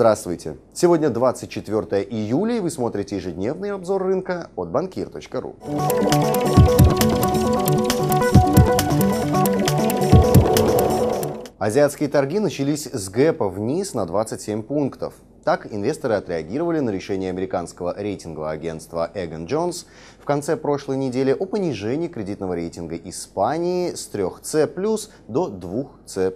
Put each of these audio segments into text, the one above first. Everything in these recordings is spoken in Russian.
Здравствуйте! Сегодня 24 июля, и вы смотрите ежедневный обзор рынка от банкир.ру. Азиатские торги начались с гэпа вниз на 27 пунктов. Так инвесторы отреагировали на решение американского рейтингового агентства Egan Jones в конце прошлой недели о понижении кредитного рейтинга Испании с 3C+, до 2C+.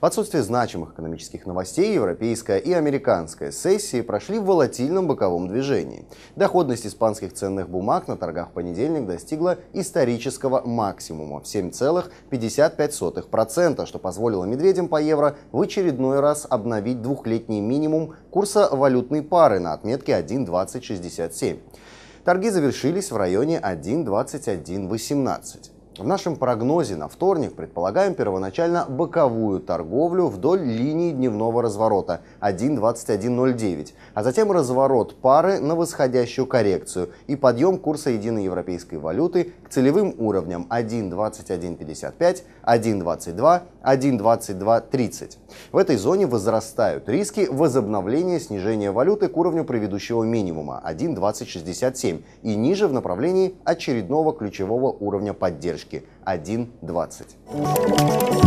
В отсутствие значимых экономических новостей европейская и американская сессии прошли в волатильном боковом движении. Доходность испанских ценных бумаг на торгах в понедельник достигла исторического максимума в 7,55%, что позволило медведям по евро в очередной раз обновить двухлетний минимум курса валютной пары на отметке 1,2067. Торги завершились в районе 1.2118. В нашем прогнозе на вторник предполагаем первоначально боковую торговлю вдоль линии дневного разворота 1.2109, а затем разворот пары на восходящую коррекцию и подъем курса единой европейской валюты к целевым уровням 1.2155, 1.22, 1.2230. В этой зоне возрастают риски возобновления снижения валюты к уровню предыдущего минимума 1.2067 и ниже в направлении очередного ключевого уровня поддержки книжки 1.20.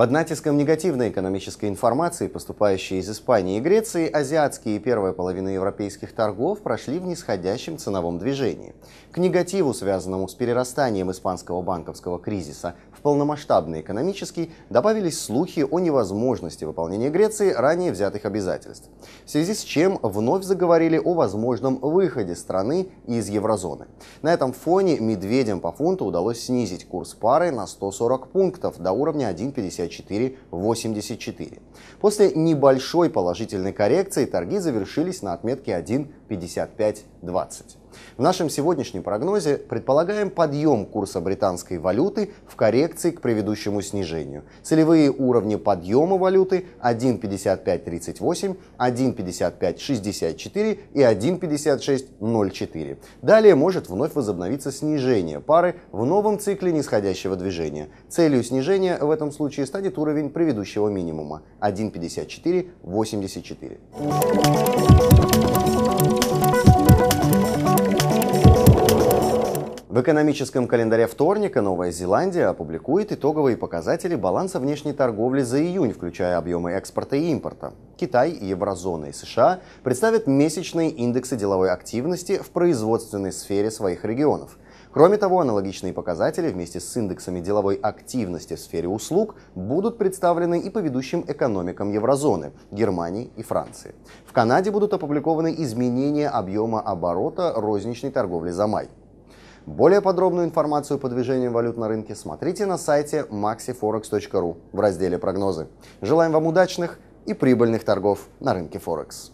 Под натиском негативной экономической информации, поступающей из Испании и Греции, азиатские и первая половина европейских торгов прошли в нисходящем ценовом движении. К негативу, связанному с перерастанием испанского банковского кризиса в полномасштабный экономический, добавились слухи о невозможности выполнения Греции ранее взятых обязательств, в связи с чем вновь заговорили о возможном выходе страны из еврозоны. На этом фоне медведям по фунту удалось снизить курс пары на 140 пунктов до уровня 1,50. 154.84. После небольшой положительной коррекции торги завершились на отметке 1.5520. В нашем сегодняшнем прогнозе предполагаем подъем курса британской валюты в коррекции к предыдущему снижению. Целевые уровни подъема валюты 1.5538, 1.5564 и 1.5604. Далее может вновь возобновиться снижение пары в новом цикле нисходящего движения. Целью снижения в этом случае станет уровень предыдущего минимума 1.5484. В экономическом календаре вторника Новая Зеландия опубликует итоговые показатели баланса внешней торговли за июнь, включая объемы экспорта и импорта. Китай, еврозона и США представят месячные индексы деловой активности в производственной сфере своих регионов. Кроме того, аналогичные показатели вместе с индексами деловой активности в сфере услуг будут представлены и по ведущим экономикам еврозоны – Германии и Франции. В Канаде будут опубликованы изменения объема оборота розничной торговли за май – более подробную информацию по движению валют на рынке смотрите на сайте maxiforex.ru в разделе «Прогнозы». Желаем вам удачных и прибыльных торгов на рынке Форекс.